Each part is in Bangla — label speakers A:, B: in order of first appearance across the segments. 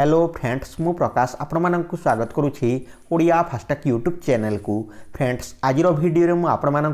A: हेलो फ्रेंड्स मु प्रकाश आपंक स्वागत करुच्ची ओडिया फास्टाग यूट्यूब चैनल को फ्रेंड्स आज भिडियो में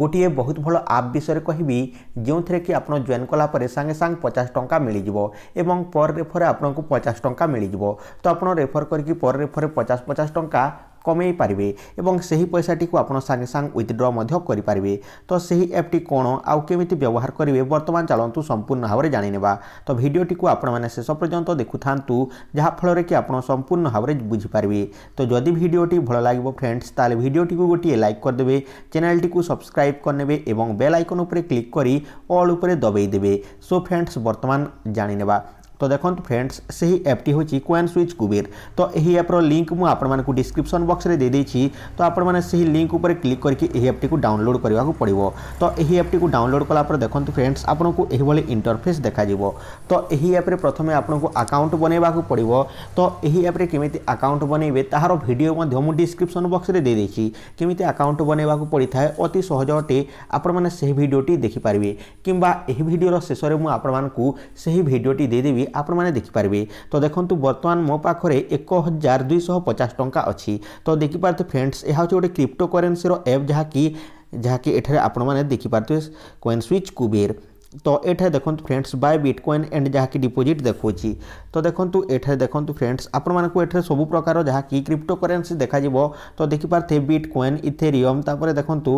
A: गोटे बहुत भल आप विषय कहबी जो थे कि आप जेन कलापर सांगे सांग पचास टाँचा मिलଯିव और पर रेफर आपको पचास टाँचा मिलଯିव तो आप रेफर करके पर रेफर पचास पचास टाँचा কমেই পারিবে এবং সেই পয়সাটিକୁ ଆପଣ ସାଙ୍ଗେ ସାଙ୍ଗେ ୱିଥଡ୍ର ମଧ୍ୟ କରିପାରିବେ ତ ସେହି ଆପ୍ଟି କ'ଣ ଆଉ କେମିତି ବ୍ୟବହାର କରିବେ ବର୍ତ୍ତମାନ ଚାଲନ୍ତୁ ସମ୍ପୂର୍ଣ୍ଣ ଭାବରେ ଜାଣିନେବା ତ ଭିଡ଼ିଓଟିକୁ ଆପଣମାନେ ଶେଷ ପର୍ଯ୍ୟନ୍ତ ଦେଖୁଥାନ୍ତୁ ଯାହାଫଳରେ କି ଆପଣ ସମ୍ପୂର୍ଣ୍ଣ ଭାବରେ ବୁଝିପାରିବେ ତ ଯଦି ଭିଡ଼ିଓଟି ଭଲ ଲାଗିବ ଫ୍ରେଣ୍ଡସ୍ ତାହେଲେ ଭିଡ଼ିଓଟିକୁ ଗୋଟିଏ ଲାଇକ୍ କରିଦେବେ ଚ୍ୟାନେଲ୍ଟିକୁ ସବସ୍କ୍ରାଇବ୍ କରିନେବେ ଏବଂ ବେଲ୍ ଆଇକନ୍ ଉପରେ କ୍ଲିକ୍ କରି ଅଲ୍ ଉପରେ ଦବେଇ ଦେବେ ସୋ ଫ୍ରେଣ୍ଡସ୍ ବର୍ତ୍ତମାନ ଜାଣିନେବା तो देखो तो फ्रेंड्स से ही एप्टी हूँ क्वेन स्विच कुबेर तो यही एप्र लिंक मुझे आपको बक्स में देदे तो आपने से ही लिंक उपर क्लिक करके एप्टी को डाउनलोड करने को पड़ो तो यही एप्टी को डाउनलोड कालापर देखते तो फ्रेंड्स आपको इंटरफेस देखा तो यही एप्रे प्रथम आपको आकाउंट बनवाक पड़ो तो यही एप्रे कमी आकाउंट बनइबे तहार भिड मुझे डिस्क्रिप्सन बक्स में देदे केमी आकाउंट बनवाक पड़ता है अति सहज अटे आपड़ोटी देखिपारे कि शेष में मुझे से ही भिडटी देदेवी ଆପଣମାନେ ଦେଖିପାରିବେ ତ ଦେଖନ୍ତୁ ବର୍ତ୍ତମାନ ମୋ ପାଖରେ ଏକ ହଜାର ଦୁଇଶହ ପଚାଶ ଟଙ୍କା ଅଛି ତ ଦେଖିପାରୁଥିବେ ଫ୍ରେଣ୍ଡସ୍ ଏହା ହେଉଛି ଗୋଟେ କ୍ରିପ୍ଟୋ କରେନ୍ସିର ଆପ୍ ଯାହାକି ଯାହାକି ଏଠାରେ ଆପଣମାନେ ଦେଖିପାରୁଥିବେ କଏନ୍ ସୁଇଚ୍ କୁବେର ତ ଏଠାରେ ଦେଖନ୍ତୁ friends buy bitcoin and ଯାହାକି ଡିପୋଜିଟ୍ ଦେଖାଉଛି ତ ଦେଖନ୍ତୁ ଏଠାରେ ଦେଖନ୍ତୁ ଫ୍ରେଣ୍ଡସ୍ ଆପଣମାନଙ୍କୁ ଏଠାରେ ସବୁ ପ୍ରକାର ଯାହାକି କ୍ରିପ୍ଟୋ କରେନ୍ସି ଦେଖାଯିବ ତ ଦେଖିପାରୁଥିବେ ବିଟ୍ କଏନ୍ ଇଥେରିୟମ୍ ତାପରେ ଦେଖନ୍ତୁ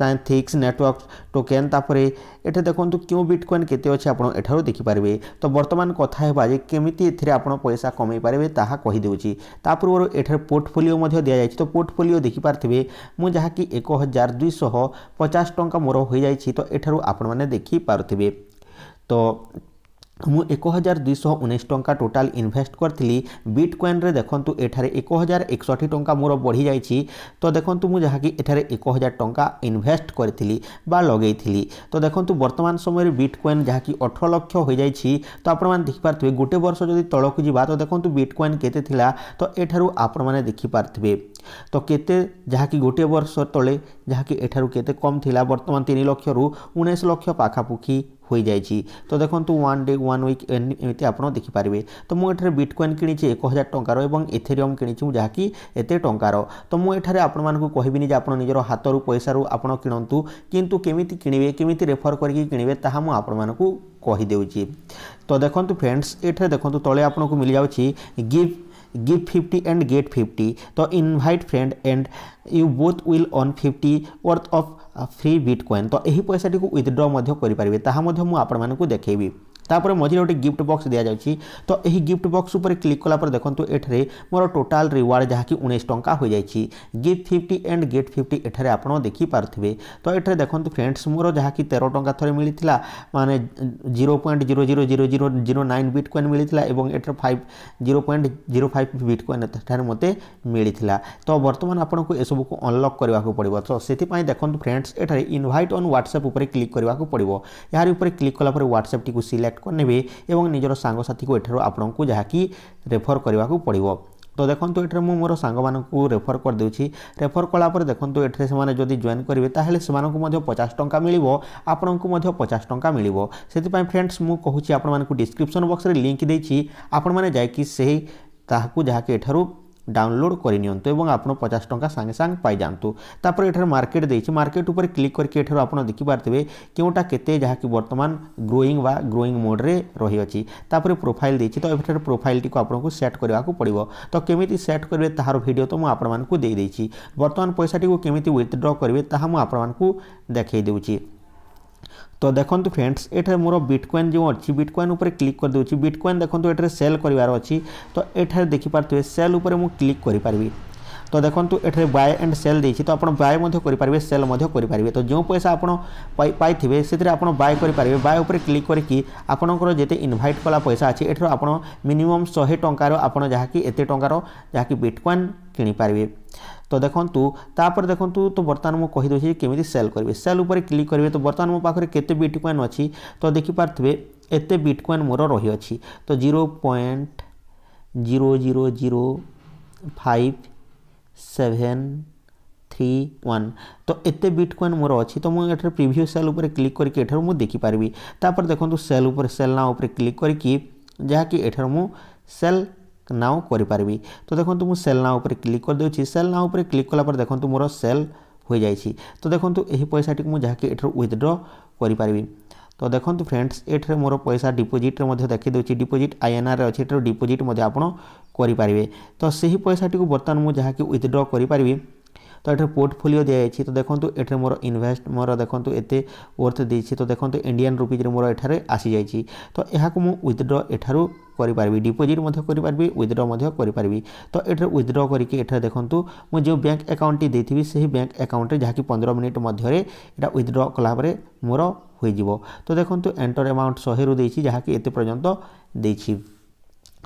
A: ସାଇନ୍ଥିକ୍ସ ନେଟୱାର୍କ ଟୋକେନ୍ ତାପରେ ଏଠି ଦେଖନ୍ତୁ କେଉଁ ବିଟ୍ କଏନ୍ କେତେ ଅଛି ଆପଣ ଏଠାରୁ ଦେଖିପାରିବେ ତ ବର୍ତ୍ତମାନ କଥା ହେବା ଯେ କେମିତି ଏଥିରେ ଆପଣ ପଇସା କମାଇ ପାରିବେ ତାହା କହିଦେଉଛି ତା ପୂର୍ବରୁ ଏଠାରେ ପୋର୍ଟଫୋଲିଓ ମଧ୍ୟ ଦିଆଯାଇଛି ତ ପୋର୍ଟଫୋଲିଓ ଦେଖିପାରୁଥିବେ ମୁଁ ଯାହାକି ଏକ ହଜାର ଦୁଇଶହ ପଚାଶ ଟଙ୍କା ମୋର ହୋଇଯାଇଛି ତ ଏଠାରୁ ଆପଣମାନେ ଦେଖିପାରୁଥିବେ ତ ମୁଁ ଏକ ହଜାର ଦୁଇଶହ ଉଣେଇଶ ଟଙ୍କା ଟୋଟାଲ୍ ଇନଭେଷ୍ଟ କରିଥିଲି ବିଟ୍କଏନ୍ରେ ଦେଖନ୍ତୁ ଏଠାରେ ଏକ ହଜାର ଏକଷଠି ଟଙ୍କା ମୋର ବଢ଼ିଯାଇଛି ତ ଦେଖନ୍ତୁ ମୁଁ ଯାହାକି ଏଠାରେ ଏକ ହଜାର ଟଙ୍କା ଇନଭେଷ୍ଟ କରିଥିଲି ବା ଲଗେଇଥିଲି ତ ଦେଖନ୍ତୁ ବର୍ତ୍ତମାନ ସମୟରେ ବିଟ୍କଏନ୍ ଯାହାକି ଅଠର ଲକ୍ଷ ହୋଇଯାଇଛି ତ ଆପଣମାନେ ଦେଖିପାରୁଥିବେ ଗୋଟେ ବର୍ଷ ଯଦି ତଳକୁ ଯିବା ତ ଦେଖନ୍ତୁ ବିଟ୍କଏନ୍ କେତେ ଥିଲା ତ ଏଠାରୁ ଆପଣମାନେ ଦେଖିପାରୁଥିବେ ତ କେତେ ଯାହାକି ଗୋଟିଏ ବର୍ଷ ତଳେ ଯାହାକି ଏଠାରୁ କେତେ କମ୍ ଥିଲା ବର୍ତ୍ତମାନ ତିନି ଲକ୍ଷରୁ ଉଣେଇଶ ଲକ୍ଷ ପାଖାପାଖି ହୋଇଯାଇଛି ତ ଦେଖନ୍ତୁ ୱାନ୍ ଡେ ୱାନ୍ ୱିକ୍ ଏମିତି ଆପଣ ଦେଖିପାରିବେ ତ ମୁଁ ଏଠାରେ ବିଟକଏନ୍ କିଣିଛି ଏକ ହଜାର ଟଙ୍କାର ଏବଂ ଏଥେରିୟମ୍ କିଣିଛି ମୁଁ ଯାହାକି ଏତେ ଟଙ୍କାର ତ ମୁଁ ଏଠାରେ ଆପଣମାନଙ୍କୁ କହିବିନି ଯେ ଆପଣ ନିଜର ହାତରୁ ପଇସାରୁ ଆପଣ କିଣନ୍ତୁ କିନ୍ତୁ କେମିତି କିଣିବେ କେମିତି ରେଫର୍ କରିକି କିଣିବେ ତାହା ମୁଁ ଆପଣମାନଙ୍କୁ କହିଦେଉଛି ତ ଦେଖନ୍ତୁ ଫ୍ରେଣ୍ଡସ୍ ଏଠାରେ ଦେଖନ୍ତୁ ତଳେ ଆପଣଙ୍କୁ ମିଳିଯାଉଛି ଗିଫ୍ଟ give 50 and get 50 तो invite friend and you both will earn 50 worth of free bitcoin तो यही पैसाटी को withdraw मध्य करिपारे ताहा मध्य मु आपण मानकू देखेबी ତାପରେ ମଝିରେ ଗୋଟେ ଗିଫ୍ଟ ବକ୍ସ ଦିଆଯାଉଛି ତ ଏହି ଗିଫ୍ଟ ବକ୍ସ ଉପରେ କ୍ଲିକ୍ କଲା ପରେ ଦେଖନ୍ତୁ ଏଠାରେ ମୋର ଟୋଟାଲ୍ ରିୱାର୍ଡ଼ ଯାହାକି ଉଣେଇଶ ଟଙ୍କା ହୋଇଯାଇଛି gift fifty and get fifty ଏଠାରେ ଆପଣ ଦେଖିପାରୁଥିବେ ତ ଏଠାରେ ଦେଖନ୍ତୁ ଫ୍ରେଣ୍ଡସ୍ ମୋର ଯାହାକି ତେର ଟଙ୍କା ଥରେ ମିଳିଥିଲା ମାନେ zero point zero zero zero zero zero nine bitcoin ମିଳିଥିଲା ଏବଂ ଏଠାରେ five zero point zero five bitcoin ଏଠାରେ ମୋତେ ମିଳିଥିଲା ତ ବର୍ତ୍ତମାନ ଆପଣଙ୍କୁ ଏସବୁକୁ ଅନଲକ୍ କରିବାକୁ ପଡ଼ିବ ତ ସେଥିପାଇଁ ଦେଖନ୍ତୁ ଫ୍ରେଣ୍ଡସ୍ ଏଠାରେ ଇନଭାଇଟ୍ ଅନ୍ ହ୍ୱାଟ୍ସଆପ୍ ଉପରେ କ୍ଲିକ୍ କରିବାକୁ ପଡ଼ିବ ଏହାରି ଉପରେ କ୍ଲିକ୍ କଲା ପରେ ହ୍ୱାଟ୍ସଆପ୍ଟିକୁ ସିଲେକ୍ଟ ସିଲେକ୍ଟ କରିନେବେ ଏବଂ ନିଜର ସାଙ୍ଗସାଥିକୁ ଏଠାରୁ ଆପଣଙ୍କୁ ଯାହାକି ରେଫର୍ କରିବାକୁ ପଡ଼ିବ তো দেখুন এটার মু মোর সাং মানুষ রেফর করেদেছি রেফর কলাপরে দেখুন এটি সে যদি জয়েন করবে তাহলে সে পচাশ টঙ্কা মিলব আপনার পচাশ টঙ্কা মিলব সেপা ফ্রেন্ডস মু কুচি আপনার ডিসক্রিপশন বক্সরে লিঙ্ক দিয়েছি আপনার যাই সেই তাহলে যাকে এঠার ডাউনলোড করে নিয়ন্তু এবং আপনার পচাশ টঙ্কা সাংে সাংে পাইযাতে তাপরে এঠার মার্কেট দিয়েছি মার্কেট উপরে ক্লিক করি এঠার আপনার দেখিপারে কেউটা কেতে যা কি বর্তমান গ্রোইং বা গ্রোইং মোড্রে রয়েছে তাপরে প্রোফাইল দিয়েছি তো এঠার প্রোফাইলটিকে আপনার সেট করা পড়ব তো কেমিতি সেট করবে তাহার ভিডিও তো মু আপনার দিয়ে দিয়েছি বর্তমান পয়সাটি কেমিতি উইথড্র করবে তাহা মু আপনার দেখাই দেউছি তো দেখন্তু ফ্রেন্ডস এঠারে মোর বিটকয়েন যে অছি বিটকয়েন উপরে ক্লিক করে দেউছি বিটকয়েন দেখন্তু এঠারে সেল করিবার অছি তো এঠারে দেখি পারতবে সেল উপরে মু ক্লিক করি পারবি তো দেখন্তু এঠারে বাই এন্ড সেল দিয়েছি তো আপনার বাই মধ্যে করি পারবে সেল মধ্যে করি পারবে তো যে পয়সা আপনার পাইবে সেতিরে আপনার বাই করি পারবে বাই উপরে ক্লিক করিকি আপনার যেতে ইনভাইট কলা পয়সা আছে এঠার আপনার মিনিমম শহে টঙ্কার আপনার যাকি এতে টঙ্কার যাকি বিটকয়েন কিনি পারবে ତ ଦେଖନ୍ତୁ ତାପରେ ଦେଖନ୍ତୁ ତ ବର୍ତ୍ତମାନ ମୁଁ କହିଦେଉଛି କେମିତି ସେଲ୍ କରିବେ ସେଲ୍ ଉପରେ କ୍ଲିକ୍ କରିବେ ତ ବର୍ତ୍ତମାନ ମୋ ପାଖରେ କେତେ ବିଟ୍କଏନ୍ ଅଛି ତ ଦେଖିପାରୁଥିବେ ଏତେ ବିଟ୍କଏନ୍ ମୋର ରହିଅଛି ତ zero point zero zero zero five seven three one তো এতে বিটকয়েন মোর অছি তো মু এঠার প্রিভিউ সেল উপরে ক্লিক করি এঠার মু দেখি পারবি তারপর দেখন্তু সেল উপরে সেল না উপরে ক্লিক করি কি যাকি এঠার মু সেল নাও করিপারি তো দেখুন মু সেল না উপরে ক্লিক করেদেছি সেল না উপরে ক্লিক কলাপরে দেখুন মোর সেল হয়ে যাই তো দেখুন এই পয়সাটি মু যাকে এঠার উইথড্র করিপারি তো দেখুন ফ্রেন্ডস এঠার মোর পয়সা ডিপোজিট্রে দেখি দেছি ডিপোজিট আইএনআর অছে এঠার ডিপোজিট আপনার করিপারে তো সেই পয়সাটি বর্তমান মু যাকে উইথড্র করিপারি তো এটার পোর্টফোলিও দিয়েছি তো দেখুন এটার মোর ইনভেস্ট মোর দেখুন এতে ওর্থ দিয়েছি তো দেখুন ইন্ডিয়ান রুপিজে মোর এঠারে আসি যাই তো এখন উইথড্র এঠার କରିପାରିବି ଡିପୋଜିଟ୍ ମଧ୍ୟ କରିପାରିବି ୱିଥଡ୍ର ମଧ୍ୟ କରିପାରିବି ତ ଏଠାରେ ୱିଥଡ୍ର କରିକି ଏଠାରେ ଦେଖନ୍ତୁ ମୁଁ ଯେଉଁ ବ୍ୟାଙ୍କ ଆକାଉଣ୍ଟଟି ଦେଇଥିବି ସେହି ବ୍ୟାଙ୍କ ଆକାଉଣ୍ଟରେ ଯାହାକି ପନ୍ଦର ମିନିଟ୍ ମଧ୍ୟରେ ଏଇଟା ୱିଥଡ୍ର କଲାପରେ ମୋର ହୋଇଯିବ ତ ଦେଖନ୍ତୁ ଏଣ୍ଟର ଆମାଉଣ୍ଟ ଶହେରୁ ଦେଇଛି ଯାହାକି ଏତେ ପର୍ଯ୍ୟନ୍ତ ଦେଇଛି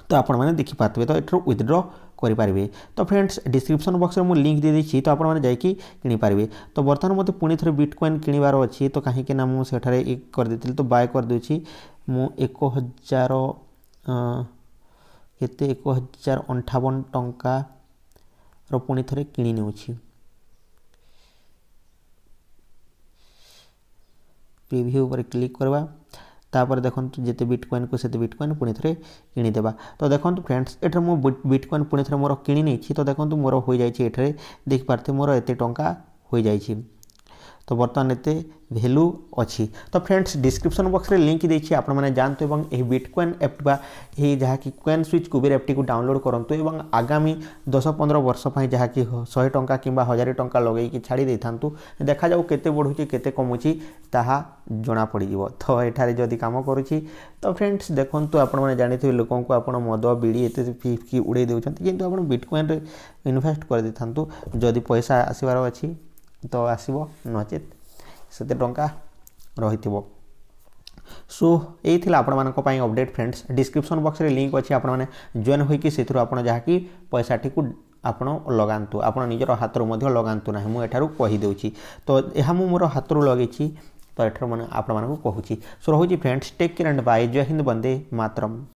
A: ତ ଆପଣମାନେ ଦେଖିପାରୁଥିବେ ତ ଏଠାରୁ ୱିଥଡ୍ର କରିପାରିବେ ତ ଫ୍ରେଣ୍ଡସ୍ ଡିସ୍କ୍ରିପସନ୍ ବକ୍ସରେ ମୁଁ ଲିଙ୍କ୍ ଦେଇଦେଇଛି ତ ଆପଣମାନେ ଯାଇକି କିଣିପାରିବେ ତ ବର୍ତ୍ତମାନ ମୋତେ ପୁଣି ଥରେ ବିଟକଏନ୍ କିଣିବାର ଅଛି ତ କାହିଁକି ନା ମୁଁ ସେଠାରେ କରିଦେଇଥିଲି ତ ବାଏ କରିଦେଉଛି ମୁଁ ଏକ ହଜାର କେତେ ଏକ ହଜାର ଅଣ୍ଠାବନ ଟଙ୍କାର ପୁଣି ଥରେ କିଣି ନେଉଛି ପ୍ରିଭ୍ୟୁ ଉପରେ କ୍ଲିକ୍ କରିବା ତାପରେ ଦେଖନ୍ତୁ ଯେତେ ବିଟକଏନ୍କୁ ସେତେ ବିଟକଏନ୍ ପୁଣି ଥରେ କିଣିଦେବା ତ ଦେଖନ୍ତୁ ଫ୍ରେଣ୍ଡସ୍ ଏଠାରେ ମୁଁ ବିଟକଏନ୍ ପୁଣି ଥରେ ମୋର କିଣି ନେଇଛି ତ ଦେଖନ୍ତୁ ମୋର ହୋଇଯାଇଛି ଏଠାରେ ଦେଖିପାରୁଥିବେ ମୋର ଏତେ ଟଙ୍କା ହୋଇଯାଇଛି তো বর্তমান এতে ভ্যালু অছি তো ফ্রেন্ডস ডিসক্রিপশন বক্সরে লিঙ্ক দিয়েছি আপনার যাতে এবং এই বিটকয়েন এপ বা এই যা কি কোয়েন সুইচ কুবের এপটি ডাউনলোড করতু এবং আগামী দশ পনেরো বর্ষ যা কি শহে টঙ্কা কিংবা হাজার টঙ্কা লগাইকি ছাড়ি দিয়ে দেখা যাও কেতে বড়ুছি কেতে কমুছি তাহা জনা পড়িযোগ তো এখানে যদি কাম করুছি তো ফ্রেন্ডস দেখুন আপনার জাঁথিবে লোক আপনার মদ বিড়ি এতে ফি উড়াই দেওয়া কিন্তু আপনার বিটকয়েন্রে ইনভেস্ট করে দিয়ে যদি পয়সা আসবার অছি ତ ଆସିବ ନଚେତ୍ ସେତେ ଟଙ୍କା ରହିଥିବ ସୋ ଏଇ ଥିଲା ଆପଣମାନଙ୍କ ପାଇଁ ଅପଡ଼େଟ୍ ଫ୍ରେଣ୍ଡସ୍ ଡିସ୍କ୍ରିପ୍ସନ୍ ବକ୍ସରେ ଲିଙ୍କ୍ ଅଛି ଆପଣମାନେ ଜଏନ୍ ହୋଇକି ସେଥିରୁ ଆପଣ ଯାହାକି ପଇସାଟିକୁ ଆପଣ ଲଗାନ୍ତୁ ଆପଣ ନିଜର ହାତରୁ ମଧ୍ୟ ଲଗାନ୍ତୁ ନାହିଁ ମୁଁ ଏଠାରୁ କହିଦେଉଛି ତ ଏହା ମୁଁ ମୋର ହାତରୁ ଲଗେଇଛି ତ ଏଠାରୁ ମାନେ ଆପଣମାନଙ୍କୁ କହୁଛି ସୋ ରହୁଛି friends take care and bye Jai Hind Vande Mataram